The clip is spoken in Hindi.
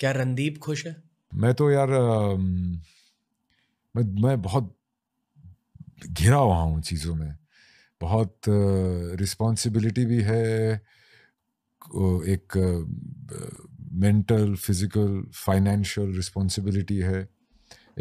क्या रणदीप खुश है मैं तो यार मैं मैं बहुत घिरा हुआ हूँ चीज़ों में बहुत रिस्पॉन्सिबिलिटी भी है एक मेंटल फिज़िकल फाइनेंशियल रिस्पॉन्सिबिलिटी है